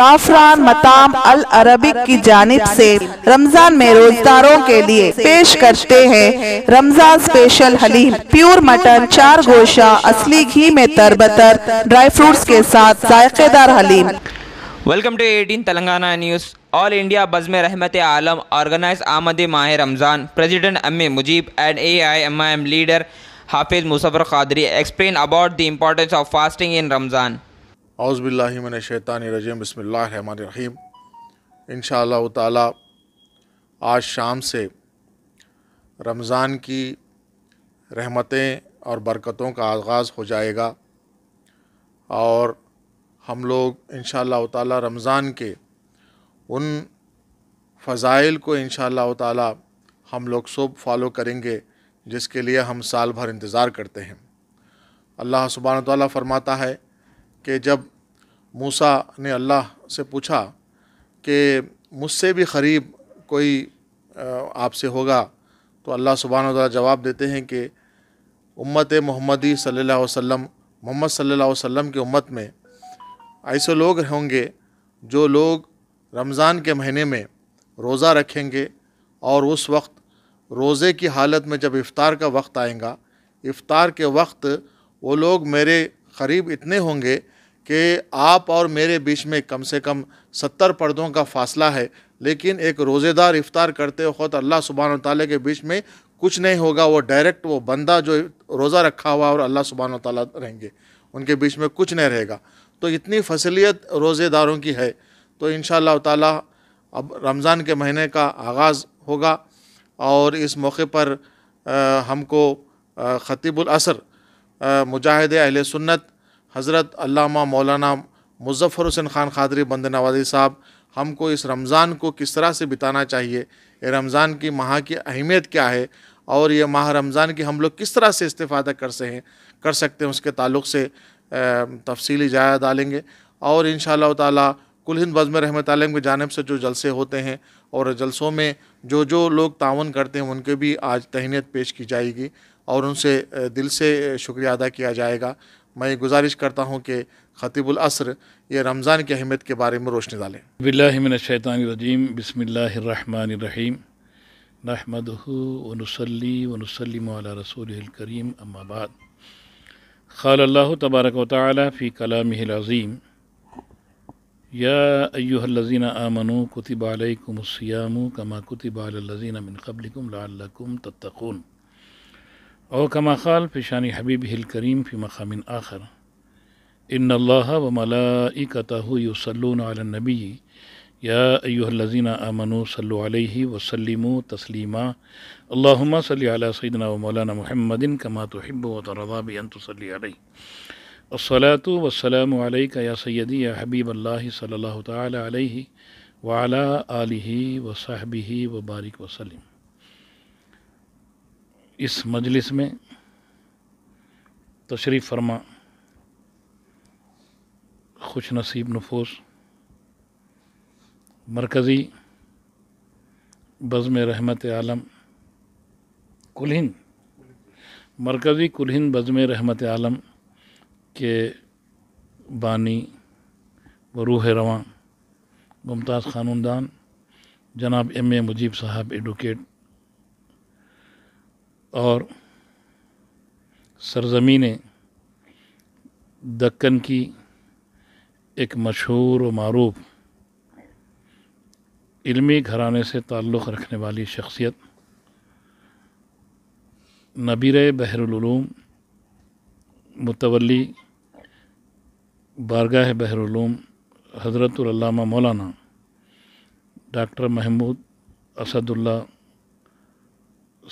जाफरान मताम अल Arabic की जानब से रमजान में रोजदारों के लिए पेश करते हैं Ramzan special haleem pure mutton चार गोशा असली घी में तरबतर ड्राई फ्रूट्स के साथ जायकेदार haleem welcome to eighteen Telangana news all India Bazm Rahmat Alam organize आमद माह रमज़ान प्रेसिडेंट अम Mujeeb and A I M I M leader Hafiz Muzaffar Qadri explain about the importance of fasting in Ramzan अवज़बिल्लिमन शैतान रजीम बसमीम इन ताला आज शाम से रमज़ान की रहमतें और बरकतों का आगाज़ हो जाएगा और हम लोग इन ताला रमज़ान के उन फ़ज़ाइल को इन ताला हम लोग सब फॉलो करेंगे जिसके लिए हम साल भर इंतज़ार करते हैं अल्लाह सुबहान तरमाता फ़रमाता है कि जब मूसा ने अल्लाह से पूछा कि मुझसे भी करीब कोई आपसे होगा तो अल्लाह सुबहान तला जवाब देते हैं कि उम्मत मोहम्मदी सल्ला वसम मोहम्मद सल्ला वसम की उम्मत में ऐसे लोग होंगे जो लोग रमज़ान के महीने में रोज़ा रखेंगे और उस वक्त रोज़े की हालत में जब इफ़ार का वक्त आएगा इफ़ार के वक्त वो लोग मेरे करीब इतने होंगे कि आप और मेरे बीच में कम से कम सत्तर पर्दों का फासला है लेकिन एक रोज़ेदार इफ़ार करते वक्त अल्लाह सुबहान तौ के बीच में कुछ नहीं होगा वो डायरेक्ट वो बंदा जो रोज़ा रखा हुआ और अल्लाह सुबहान ताली रहेंगे उनके बीच में कुछ नहीं रहेगा तो इतनी फसलियत रोज़ेदारों की है तो इन ताला अब रमज़ान के महीने का आगाज़ होगा और इस मौके पर आ, हमको ख़तीबुलसर मुजाहिद अहल सुन्नत हज़रत अल्लामा मौलाना मुजफ़र हुसैन ख़ान खादरी बंद नवाजी साहब हमको इस रमज़ान को किस तरह से बिताना चाहिए ये रमज़ान की माह की अहमियत क्या है और ये माह रमज़ान की हम लोग किस तरह से इस्तेफादा कर से हैं कर सकते हैं उसके ताल्लुक से तफसीली जाया डालेंगे और इन ताला कुल हिंद बज़म रहमत आलम की जानब से जो जलसे होते हैं और जलसों में जो जो लोग तावन करते हैं उनके भी आज तहनीत पेश की जाएगी और उनसे दिल से शुक्रिया अदा किया जाएगा मैं गुजारिश करता हूँ कि ख़तीबुल असर ये रमज़ान की अहमियत के बारे में रोशनी डालें बिल्लाशैतरजीम बसमीम नहमद वनसली वनसलम अम्माबाद ख़ाल तबारक वाली फ़ी कलामज़ीम या अयुहलजीन आमनु कुतिबालकुमसयाम कमा कुतिबालजीन मिनकबलकुम लाकुम तत्तून और कमा खाल फ़िशान हबीब हिल करीम फ़ी मकामिन आखर इन अल्लाह व मलाकतहसलनबी या अयुहलजीना अमनु सल्लि वसलम तस्लीमा अल्लाम सल सदना मौलाना महमदिन कमा तोहब वतरबाबी असलात वसलम या सैदी या हबीब अल्लाह सल्ला तह वाला आलि वसाहबी व बारिक वसलम इस मजलिस में तशरीफ़ फरमा खुश नसीब नफोस मरकज़ी बज़म रहमत आलम कुलहिन मरकज़ी कुलहिन बज़म रहमत आलम के बानी व रूह रवान मुमताज़ ख़ानदान जनाब एम ए मुजीब साहब एडवोकेट और सरजमीन दक्कन की एक मशहूर व मरूफ इल्मी घराने से ताल्लुक़ रखने वाली शख्सियत नबीर बहरूम मुतवली बारगाह बहरूम हज़रतुल्लामा मौलाना डॉक्टर महमूद असदुल्ला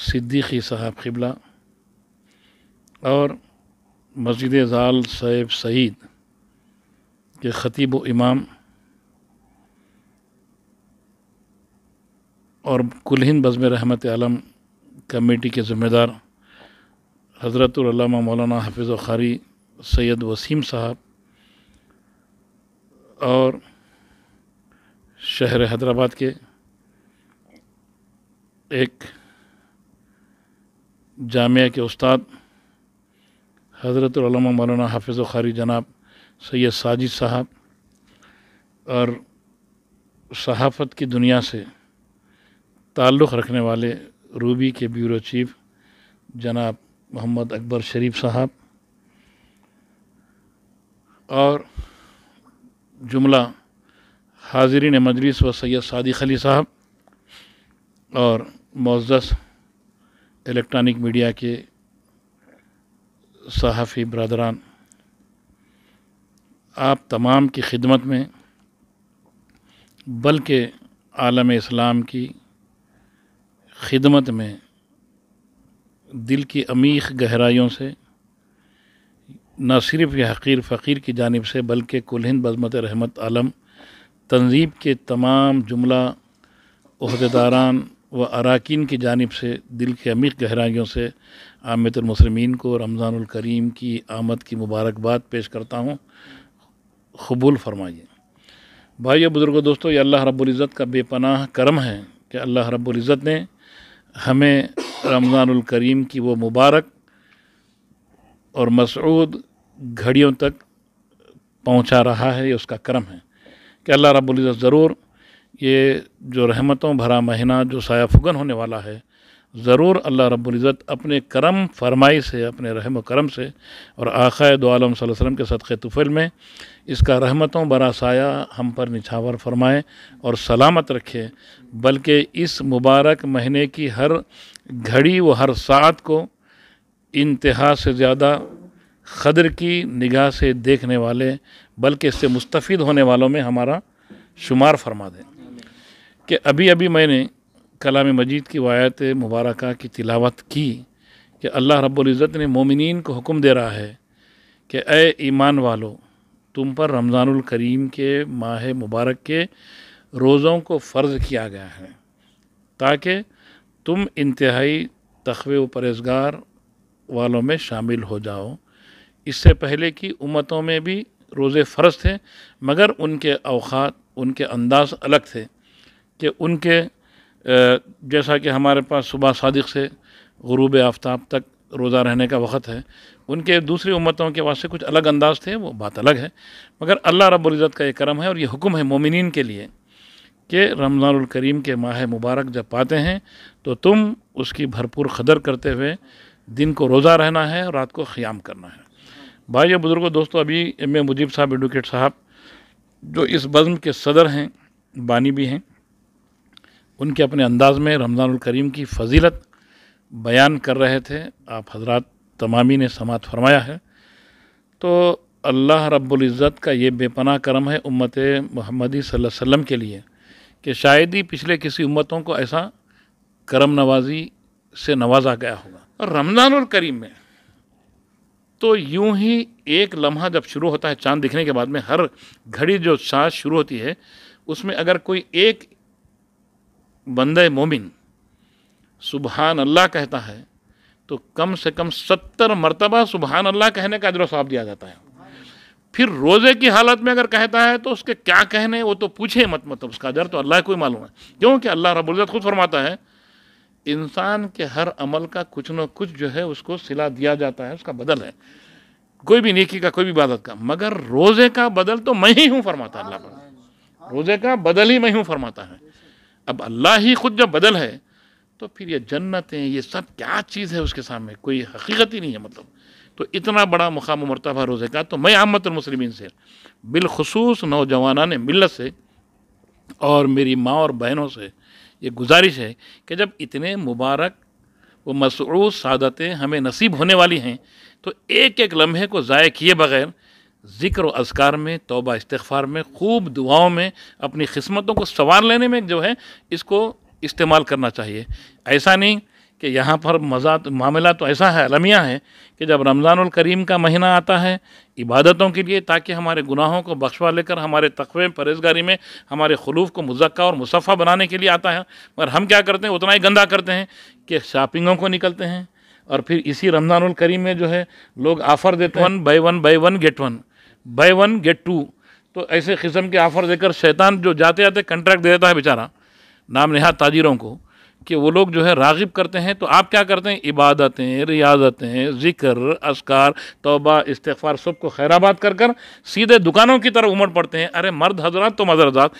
सिद्दीकी साहब किबला और मस्जिद ज़ाल सैब सईद के ख़तीब व इमाम और कुलहिंद बज़म रहमत आलम कमेटी के ज़िम्मेदार हज़रतमा मौलाना हाफिज़ ख़ारी सैयद वसीम साहब और शहर हैदराबाद के एक जामिया के उस्ताद हज़रत मौलाना हाफिज़ ख़ारी जनाब सैयद साजिद साहब और सहाफ़त की दुनिया से ताल्लुक़ रखने वाले रूबी के ब्यूरो चीफ जनाब मोहम्मद अकबर शरीफ साहब और जुमला हाजरीन मजलिस व सैयद सादिक अली साहब और मोज़ इलेक्ट्रॉनिक मीडिया के सहाफ़ी बरदरान आप तमाम की खिदमत में बल्कि आलम इस्लाम की खिदमत में दिल की अमीख गहराइयों से न सिर्फ यह हकीर फ़कीर की जानब से बल्कि कुल हिंद बजमत रहमत आलम तंजीब के तमाम जुमला अहदेदारान व अरकान की जानब से दिल के अमीक गहराइयों से आमतमसलमिन को रमज़ानकरीम की आमद की मुबारकबाद पेश करता हूँ कबूल फरमाइए भाई बुज़ुर्गो दोस्तों ये अल्लाह रब्ज़त का बेपनाह करम है कि अल्लाह रब्ज़त ने हमें रमज़ानकरीम की वो मुबारक और मसरूद घड़ियों तक पहुँचा रहा है ये उसका करम है कि अल्लाह रब्ज़त ज़रूर ये जो रहमतों भरा महीना जो साया फुगन होने वाला है ज़रूर अल्लाह रब्ज़त अपने करम फरमाई से अपने रहम करम से और आख़ा दोआलम वसम के सदक़ तुफिल में इसका रहमतों बरा साया हम पर निछावर फरमाएँ और सलामत रखें बल्कि इस मुबारक महीने की हर घड़ी व हर सात को इंतहा से ज़्यादा ख़दर की निगाह से देखने वाले बल्कि इससे मुस्तफ़ होने वालों में हमारा शुमार फरमा दें कि अभी अभी मैंने कलाम मजीद की वायत मुबारक की तिलावत की कि अल्लाह रब्ज़त ने मोमिन को हुक्म दे रहा है कि ए ईमान वालो तुम पर रमज़ानुल करीम के माह मुबारक के रोज़ों को फ़र्ज़ किया गया है ताकि तुम इंतहाई तखवे परहेजगार वालों में शामिल हो जाओ इससे पहले की उम्मतों में भी रोज़े फ़र्ज थे मगर उनके अवकात उनके अंदाज अलग थे कि उनके जैसा कि हमारे पास सुबह सादिक से गरूब आफ्ताब तक रोज़ा रहने का वक़्त है उनके दूसरी उम्मतों के वास्ते कुछ अलग अंदाज थे वो बात अलग है मगर अल्लाह रब्ज़त का ये करम है और ये हुक्म है मोमिन के लिए कि रमज़ानकरीम के माह मुबारक जब पाते हैं तो तुम उसकी भरपूर कदर करते हुए दिन को रोज़ा रहना है और रात को ख़याम करना है भाई और बुज़ुर्गों दोस्तों अभी एम ए मुजीब साहब एडवोकेट साहब जो इस बज़म के सदर हैं बानी भी हैं उनके अपने अंदाज़ में रमज़ानुल करीम की फजीलत बयान कर रहे थे आप हजरत तमामी ने समात फरमाया है तो अल्लाह रब्ज़त का ये बेपनाह करम है उम्मत महमदी वसल्लम के लिए कि शायद ही पिछले किसी उम्मतों को ऐसा करम नवाजी से नवाजा गया होगा और रमज़ान करीम में तो यूं ही एक लम्हा जब शुरू होता है चांद दिखने के बाद में हर घड़ी जो सांस शुरू होती है उसमें अगर कोई एक बंद मोमिन सुबहान अल्लाह कहता है तो कम से कम सत्तर मरतबा सुबहान अल्लाह कहने का अजर साफ दिया जाता है फिर रोज़े की हालत में अगर कहता है तो उसके क्या कहने वो तो पूछे मत मतलब उसका अजर तो अल्लाह को ही मालूम है क्योंकि अल्लाह रबुल्ज़त खुद फरमाता है इंसान के हर अमल का कुछ न कुछ जो है उसको सिला दिया जाता है उसका बदल है कोई भी नेकी का कोई भी इबादत का मगर रोज़े का बदल तो मैं ही हूँ फरमाता अल्लाह रोज़े का बदल ही मैं हूँ फरमाता है अब अल्लाह ही खुद जब बदल है तो फिर ये जन्नतें ये सब क्या चीज़ है उसके सामने कोई हकीकत ही नहीं है मतलब तो इतना बड़ा मुकाम मरतबा रोज़े का तो मैं आमत मुसलमिन से बिलखसूस नौजवान मिलत से और मेरी माँ और बहनों से ये गुजारिश है कि जब इतने मुबारक व मसरूस शादतें हमें नसीब होने वाली हैं तो एक एक लम्हे को ज़ाय किए बग़ैर ज़िक्र अजकार में तोबा इस्तफ़ार में खूब दुआओं में अपनी खिस्मतों को संवार लेने में जो है इसको इस्तेमाल करना चाहिए ऐसा नहीं कि यहाँ पर मजा मामला तो ऐसा है अलमिया है कि जब रमज़ान करीम का महीना आता है इबादतों के लिए ताकि हमारे गुनाहों को बख्शवा लेकर हमारे तकवे परहेजगारी में हमारे खलूफ़ को मुजक्का और मुसफ़ा बनाने के लिए आता है मगर हम क्या करते हैं उतना ही गंदा करते हैं कि शॉपिंगों को निकलते हैं और फिर इसी रमज़ानुल करीम में जो है लोग ऑफ़र देते one buy one buy one get one buy one get two तो ऐसे किस्म के ऑफ़र देकर शैतान जो जाते जाते कंट्रैक्ट दे देता है बेचारा नाम नहाद ताजिरों को कि वो लोग जो है रागिब करते हैं तो आप क्या करते हैं इबादतें रियाजतें ज़िक्र असकार तोबा इस्तफ़ार सब को खैराबाद कर कर सीधे दुकानों की तरफ उमड़ पड़ते हैं अरे मर्द हजरात तो मजरदात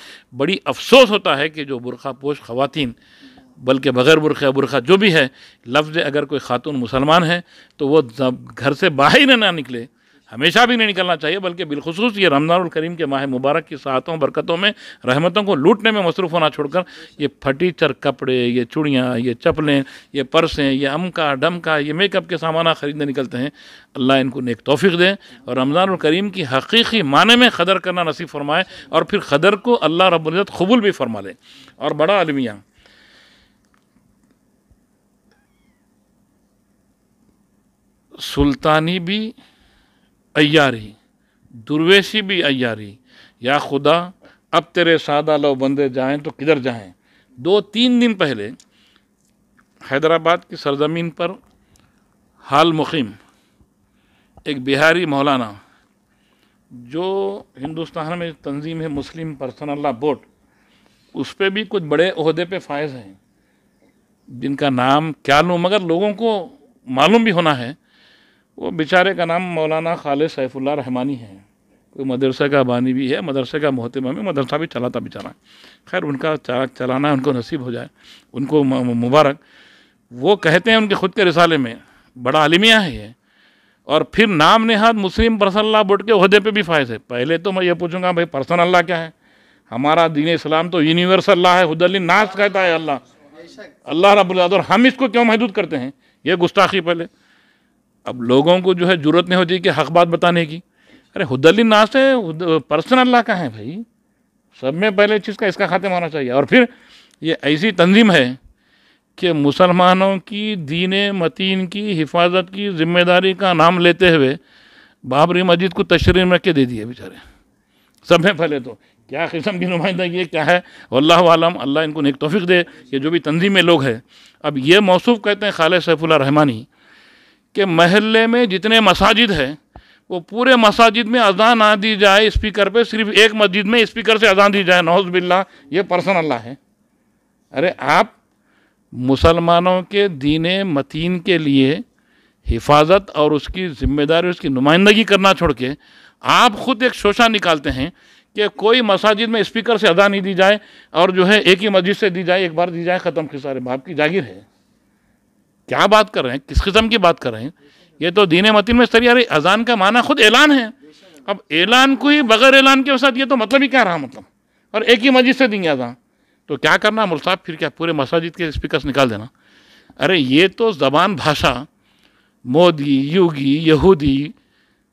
बड़ी अफसोस होता है कि जो बुरखा पोश खुतिन बल्कि बग़ैर बुरखा बुरखा जो भी है लफ्ज़ अगर कोई ख़ातून मुसलमान है तो वह घर से बाहर ही ना निकले हमेशा भी नहीं निकलना चाहिए बल्कि बिलखसूस ये रमज़ान करीम के माह मुबारक की सातों बरकतों में रहमतों को लूटने में मसरूफ़ होना छोड़कर ये फटीचर कपड़े ये चूड़ियाँ ये चपलें ये पर्सें ये अम का डम का ये मेकअप के सामाना ख़रीदने निकलते हैं अल्लाह इनको नेक तोफ़ी दें और रमज़ान करीम की हकीकी माने में कदर करना नसीब फरमाए और फिर कदर को अल्लाह रबुल्ज़त कबूल भी फरमा लें और बड़ा अलमिया सुल्तानी भी अयारी दुर्वेशी भी अयारी या खुदा अब तेरे सादा लो बंदे जाएं तो किधर जाएं दो तीन दिन पहले हैदराबाद की सरजमीन पर हाल मुखीम एक बिहारी मौलाना जो हिंदुस्तान में तंजीम है मुस्लिम पर्सनल लॉ बोर्ड उस पर भी कुछ बड़े अहदे पे फायज हैं जिनका नाम क्या लूँ मगर लोगों को मालूम भी होना है वो बेचारे का नाम मौलाना खाले सैफुल्ला रहमानी है कोई मदरसे का बानी भी है मदरसे का मोहतम है मदरसा भी चलाता बेचारा खैर उनका चलाना उनको नसीब हो जाए उनको मुबारक वो कहते हैं उनके ख़ुद के रिसाले में बड़ा आलमिया है ये और फिर नाम नेहाद मुस्लिम पर्सनल्ला बोर्ड के अहदे पे भी फ़ायदे है पहले तो मैं ये पूछूंगा भाई पर्सन अल्लाह क्या है हमारा दीन इस्लाम तो यूनिवर्सल अल्लाह है हुदली नाश कहता है अल्लाह अल्लाह रबुल्ला हम इसको क्यों महदूद करते हैं ये गुस्ताखी पहले अब लोगों को जो है ज़रूरत नहीं होती कि हक बात बताने की अरे हुदली नाश है पर्सनल अल्लाह का है भाई सब में पहले चीज़ का इसका खात्मा होना चाहिए और फिर ये ऐसी तंजीम है कि मुसलमानों की दीन मतीन की हिफाजत की जिम्मेदारी का नाम लेते हुए बाबरी मस्जिद को तशरी में के दे दिए बेचारे सब में पहले तो क्या किस्म की नुमाइंदगी क्या है अल्लाह आलम अल्लाह इनको नेक तोफ़ी दे ये जो भी तंजीम लोग हैं अब ये मौसू कहते हैं खाल सैफुल्ला रहमानी कि महल्ले में जितने मसाजिद हैं वो पूरे मसाजिद में अजान ना दी जाए स्पीकर पे सिर्फ एक मस्जिद में स्पीकर से अजान दी जाए नौज बिल्ला ये पर्सन अल्लाह है अरे आप मुसलमानों के दीन मतीन के लिए हिफाजत और उसकी जिम्मेदारी उसकी नुमाइंदगी करना छोड़ के आप खुद एक शोशा निकालते हैं कि कोई मसाजिद में स्पीकर से अदा नहीं दी जाए और जो है एक ही मस्जिद से दी जाए एक बार दी जाए ख़त्म के सारे बाप की जागीर है क्या बात कर रहे हैं किस किस्म की बात कर रहे हैं ये तो दीन मतिन में सर यार अजान का माना खुद ऐलान है अब ऐलान को ही बगैर ऐलान के साथ ये तो मतलब ही क्या रहा मतलब और एक ही मस्जिद से देंगे अजान तो क्या करना मुल साहब फिर क्या पूरे मसाजिद के स्पीकर निकाल देना अरे ये तो ज़बान भाषा मोदी योगी यहूदी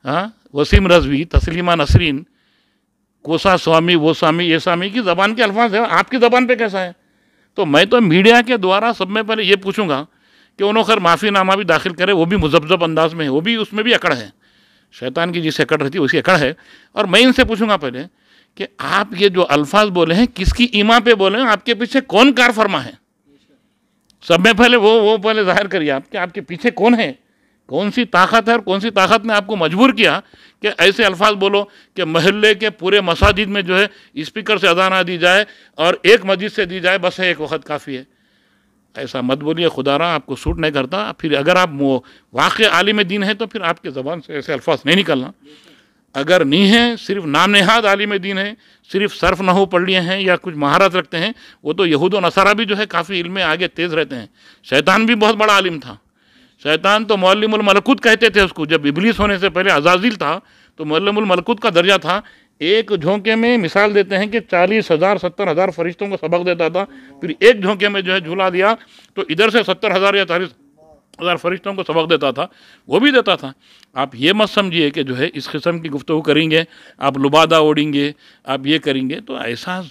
हाँ वसीम रजवी तस्लीमा नसरीन कोसा स्वामी वो स्वामी ये स्वामी की ज़बान के अल्फाज है आपकी ज़बान पे कैसा है तो मैं तो मीडिया के द्वारा सब में पहले ये पूछूंगा कि उन्होंने खैर माफ़ीनामा भी दाखिल करे वो भी मुजब्जब अंदाज में है वो भी उसमें भी अकड़ है शैतान की जिस अकड़ रहती है उसी अकड़ है और मैं इनसे पूछूंगा पहले कि आप ये जो अल्फाज बोले हैं किसकी ईमा पे बोले हैं आपके पीछे कौन कार फरमा है सब में पहले वो वो पहले जाहिर करिए आप कि आपके पीछे कौन है कौन सी ताकत है और कौन सी ताकत ने आपको मजबूर किया कि ऐसे अल्फाज बोलो कि महल्ले के पूरे मसाजिद में जो है स्पीकर से अजाना दी जाए और एक मस्जिद से दी जाए बस है एक वक्त काफ़ी है ऐसा मत बोलिए खुदा रहा आपको सूट नहीं करता फिर अगर आप वाक़ आलिम दीन है तो फिर आपके ज़बान से ऐसे अल्फाज नहीं निकलना अगर नहीं है सिर्फ नाम नहाद आलिम दीन है सिर्फ सर्फ नहु पढ़ लिए हैं या कुछ महारत रखते हैं वो तो यहूद नसारा भी जो है काफ़ी इल्म आगे तेज़ रहते हैं शैतान भी बहुत बड़ा आलिम था शैतान तो मौलमलकूत कहते थे उसको जब इबलीस होने से पहले अजाजिल था तो मौलमलकूत का दर्जा था एक झोंके में मिसाल देते हैं कि चालीस हज़ार सत्तर हज़ार फरिश्तों को सबक देता था फिर एक झोंके में जो है झूला दिया तो इधर से सत्तर हज़ार या चालीस हज़ार फरिश्तों को सबक देता था वो भी देता था आप ये मत समझिए कि जो है इस किस्म की गुफ्तु करेंगे आप लुबादा ओढ़ेंगे आप ये करेंगे तो ऐसा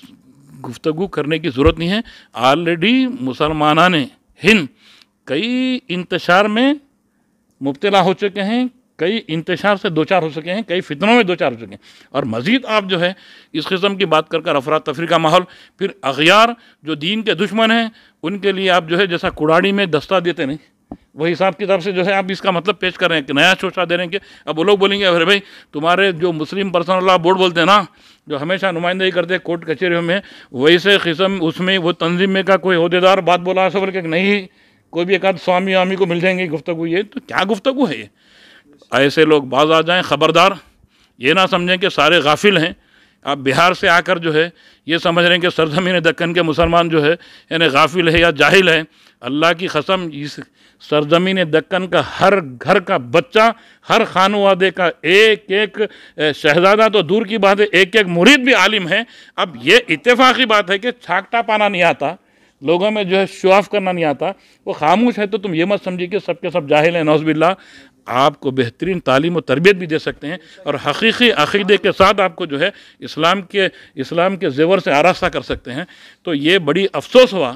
गुफ्तु करने की ज़रूरत नहीं है ऑलरेडी मुसलमाना ने हिंद कई इंतशार में मुबतला हो चुके हैं कई इंतशार से दो चार हो सके हैं कई फितनों में दो चार हो सके हैं और मज़ीद आप जो है इस किस्म की बात कर कर अफरा तफरी का माहौल फिर अगियार जो दीन के दुश्मन हैं उनके लिए आप जो है जैसा कुड़ाड़ी में दस्ता देते नहीं वही हिसाब की तरफ से जो है आप इसका मतलब पेश कर रहे हैं कि नया शोशा दे रहे हैं कि अब वो लोग बोलेंगे अरे भाई तुम्हारे जो मुस्लिम पर्सनल लॉ बोर्ड बोलते हैं ना जो हमेशा नुमाइंदगी करते हैं कोर्ट कचहरी में वैसे किस्म उसमें वो तंजीम में का कोई अहदेदार बात बोला ऐसा बोल के नहीं कोई भी एक आध स्वामी वामी को मिल जाएंगे गुफ्तु ये तो क्या गुफ्तु है ये ऐसे लोग बाज आ जाएं ख़बरदार ये ना समझें कि सारे गाफिल हैं आप बिहार से आकर जो है ये समझ रहे हैं कि सरजमीन दक्कन के मुसलमान जो है यानी गाफिल है या जाहिल है अल्लाह की कसम इस सरजमीन दक्कन का हर घर का बच्चा हर खान वादे का एक एक शहजादा तो दूर की बात है एक एक मुरीद भी आलिम है अब ये इतफ़ाक़ी बात है कि छाकटा पाना नहीं आता लोगों में जो है शो ऑफ करना नहीं आता वो खामोश है तो तुम ये मत समझिए कि सबके सब जाहिल हैं नौजबिल्ला आपको बेहतरीन तालीम और तरबियत भी दे सकते हैं और हकीकी अकीदे के साथ आपको जो है इस्लाम के इस्लाम के जेवर से आरास्ता कर सकते हैं तो ये बड़ी अफसोस हुआ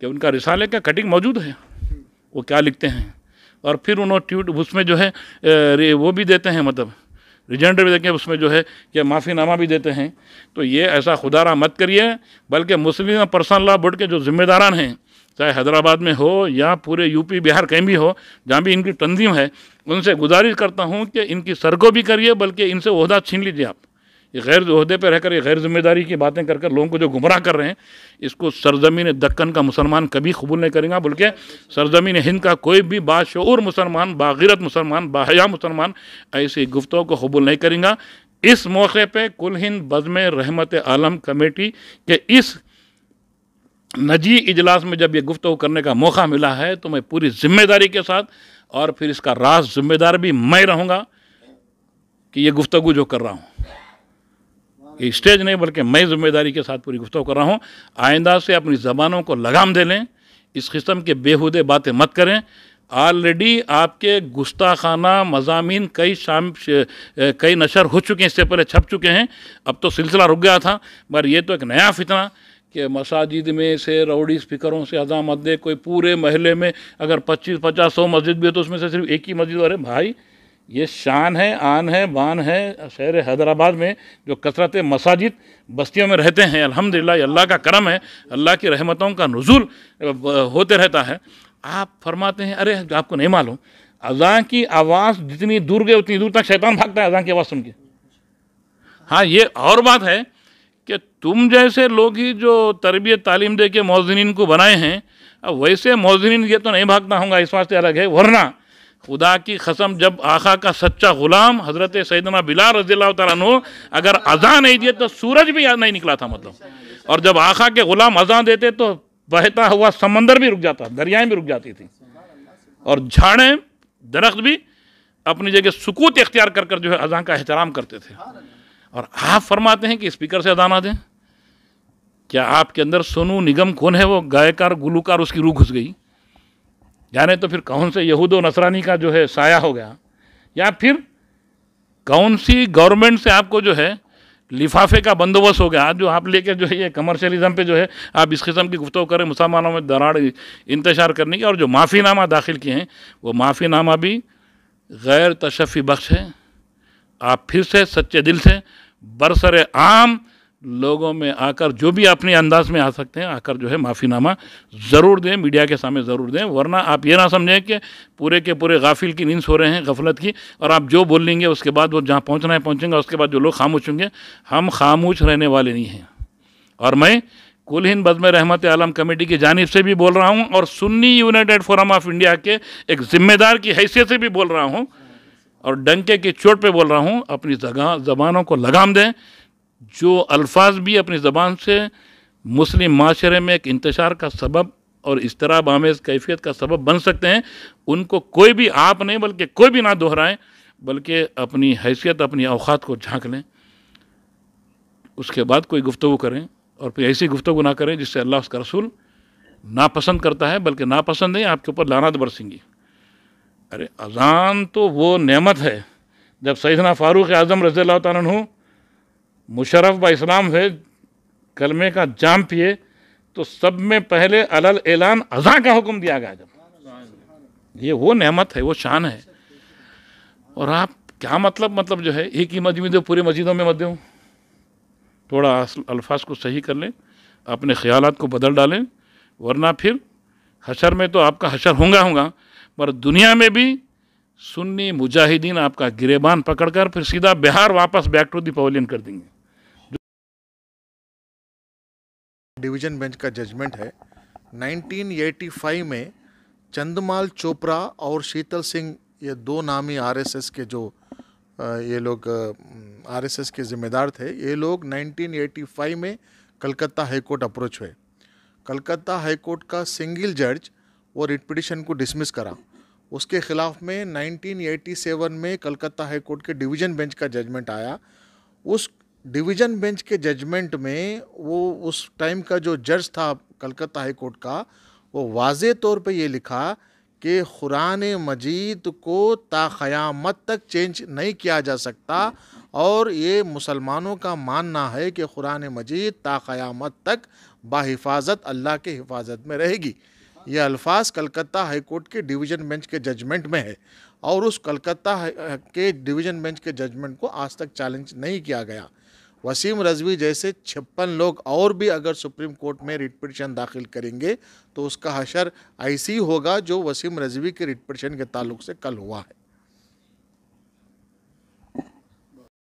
कि उनका रिसाले का कटिंग मौजूद है वो क्या लिखते हैं और फिर उन्होंने ट्वीट उसमें जो है वो भी देते हैं मतलब रिजेंडर भी देखें उसमें जो है कि माफ़ीनामा भी देते हैं तो ये ऐसा खुदारा मत करिए बल्कि मुस्लिम पर्सनल लॉ बोर्ड के जो जिम्मेदारान हैं चाहे हैदराबाद में हो या पूरे यूपी बिहार कहीं भी हो जहाँ भी इनकी तंजीम है उनसे गुजारिश करता हूँ कि इनकी सरगो भी करिए बल्कि इनसे अहदा छीन लीजिए आप ये गैर अहदे पर रहकर ये गैर जिम्मेदारी की बातें कर कर लोगों को जो गुमराह कर रहे हैं इसको सरजमीन दक्कन का मुसलमान कभी कबूल नहीं करेगा बल्कि सरजमीन हिंद का कोई भी बाशूर मुसलमान बागीरत मुसलमान बाहया मुसलमान ऐसी गुफ्तों को कबूल नहीं करेंगे इस मौके पर कुल हिंद बज़म रहमत आलम कमेटी के इस नजी इजलास में जब ये गुफ्तु करने का मौका मिला है तो मैं पूरी जिम्मेदारी के साथ और फिर इसका रास जिम्मेदार भी मैं रहूँगा कि ये गुफ्तु जो कर रहा हूँ ये स्टेज नहीं बल्कि मैं जिम्मेदारी के साथ पूरी गुफ्तु कर रहा हूँ आइंदा से अपनी ज़बानों को लगाम दे लें इस किस्म के बेहूदे बातें मत करें ऑलरेडी आपके गुस्ताखाना मजामी कई शाम कई नशर हो चुके हैं इससे पहले छप चुके हैं अब तो सिलसिला रुक गया था मगर ये तो एक नया फितना कि मसाजिद में से रौड़ी स्पीकरों से अदा मत दे कोई पूरे महले में अगर पच्चीस पचास सौ मस्जिद भी है तो उसमें से सिर्फ एक ही मस्जिद अरे भाई ये शान है आन है बान है शहर हैदराबाद में जो कसरत मसाजिद बस्तियों में रहते हैं अल्हम्दुलिल्लाह अल्लाह का करम है अल्लाह की रहमतों का नज़ुल होते रहता है आप फरमाते हैं अरे आपको नहीं मालूम अज़ान की आवाज़ जितनी दूर गए उतनी दूर तक शैतान भागता है अजां की आवाज़ सुन के हाँ ये और बात है कि तुम जैसे लोग ही जो तरबियत तालीम दे के मौजनिन को बनाए हैं अब वैसे मौजनिन ये तो नहीं भागना होगा इस वास्ते अलग है वरना खुदा की कसम जब आखा का सच्चा ग़ुलाम हज़रत सैदना बिला रजील तु अगर अज़ा नहीं दिए तो सूरज भी नहीं निकला था मतलब और जब आखा के ग़ुलाम अज़ा देते तो बहता हुआ समंदर भी रुक जाता दरियाएँ भी रुक जाती थी और झाड़ें दरख्त भी अपनी जगह सुकूत इख्तियार कर कर जो है अज़ा का एहतराम करते थे और आप फरमाते हैं कि स्पीकर से अदाना दें क्या आपके अंदर सोनू निगम कौन है वो गायकार गुलूकार उसकी रूह घुस गई जाने तो फिर कौन से यहूद नसरानी का जो है साया हो गया या फिर कौन सी गवर्नमेंट से आपको जो है लिफाफे का बंदोबस्त हो गया जो आप लेके जो है ये कमर्शलिज्म पे जो है आप इस किस्म की गुफ्तु करें मुसलमानों में दराड़ इंतजार करने की और जो माफ़ीनामा दाखिल किए हैं वो माफ़ीनामा भी गैर तशफ़ी बख्श है आप फिर से सच्चे दिल से बरसर आम लोगों में आकर जो भी अपने अंदाज में आ सकते हैं आकर जो है माफ़ीनामा ज़रूर दें मीडिया के सामने ज़रूर दें वरना आप ये ना समझें कि पूरे के पूरे गाफिल की नींद सो रहे हैं गफलत की और आप जो बोल लेंगे उसके बाद वो जहाँ पहुँचना है पहुँचेंगे उसके बाद जो लोग खामोश होंगे हम खामोश रहने वाले नहीं हैं और मैं कुल हिंद बज़म रहमत आलम कमेटी की जानब से भी बोल रहा हूँ और Sunni United Forum of India के एक ज़िम्मेदार की हैसियत से भी बोल रहा हूँ और डंके की चोट पे बोल रहा हूँ अपनी जबानों को लगाम दें जो अल्फाज भी अपनी ज़बान से मुस्लिम माशरे में एक इंतशार का सबब और इसतराब आमेज़ कैफियत का सबब बन सकते हैं उनको कोई भी आप नहीं बल्कि कोई भी ना दोहराएं बल्कि अपनी हैसियत अपनी अवकात को झांक लें उसके बाद कोई गुफ्तु करें और फिर ऐसी गुफ्तु ना करें जिससे अल्लाह उसका रसूल नापसंद करता है बल्कि नापसंद है आपके ऊपर लानात बरसेंगी अरे अजान तो वो नेमत है जब सैदना फ़ारूक आज़म रज़ी तु मुशरफ बा इस्लाम है कलमे का जाम पिए तो सब में पहले अलल ऐलान अजा का हुक्म दिया गया जब ये वो नेमत है वो शान है और आप क्या मतलब मतलब जो है एक ही मस्जिद हो पूरी मस्जिदों में मत दो थोड़ा अल्फाज को सही कर लें अपने ख्याल को बदल डालें वरना फिर हशर में तो आपका हशर होंगा होगा पर दुनिया में भी सुन्नी मुजाहिदीन आपका गिरेबान पकड़कर फिर सीधा बिहार वापस बैक टू दिपोलियन कर देंगे डिवीजन बेंच का जजमेंट है 1985 में चंदमाल चोपड़ा और शीतल सिंह ये दो नामी आरएसएस के जो ये लोग आरएसएस के जिम्मेदार थे ये लोग 1985 में कलकत्ता हाईकोर्ट अप्रोच हुए कलकत्ता हाईकोर्ट का सिंगल जज वो रिट पिटिशन को डिसमिस करा उसके ख़िलाफ़ में 1987 में कलकत्ता हाई कोर्ट के डिवीज़न बेंच का जजमेंट आया उस डिवीज़न बेंच के जजमेंट में वो उस टाइम का जो जज था कलकत्ता हाई कोर्ट का वो वाज तौर पे ये लिखा कि कुरान मजीद को ताक़यामत तक चेंज नहीं किया जा सकता और ये मुसलमानों का मानना है कि कुरान मजीद ताक़यामत तक बाहिफाजत अल्लाह के हिफाजत में रहेगी यह अल्फाज कलकत्ता हाईकोर्ट के डिवीजन बेंच के जजमेंट में है और उस कलकत्ता के डिवीजन बेंच के जजमेंट को आज तक चैलेंज नहीं किया गया वसीम रजवी जैसे छप्पन लोग और भी अगर सुप्रीम कोर्ट में रिट पिटिशन दाखिल करेंगे तो उसका हशर ऐसी होगा जो वसीम रजवी के रिट पिटिशन के ताल्लुक से कल हुआ है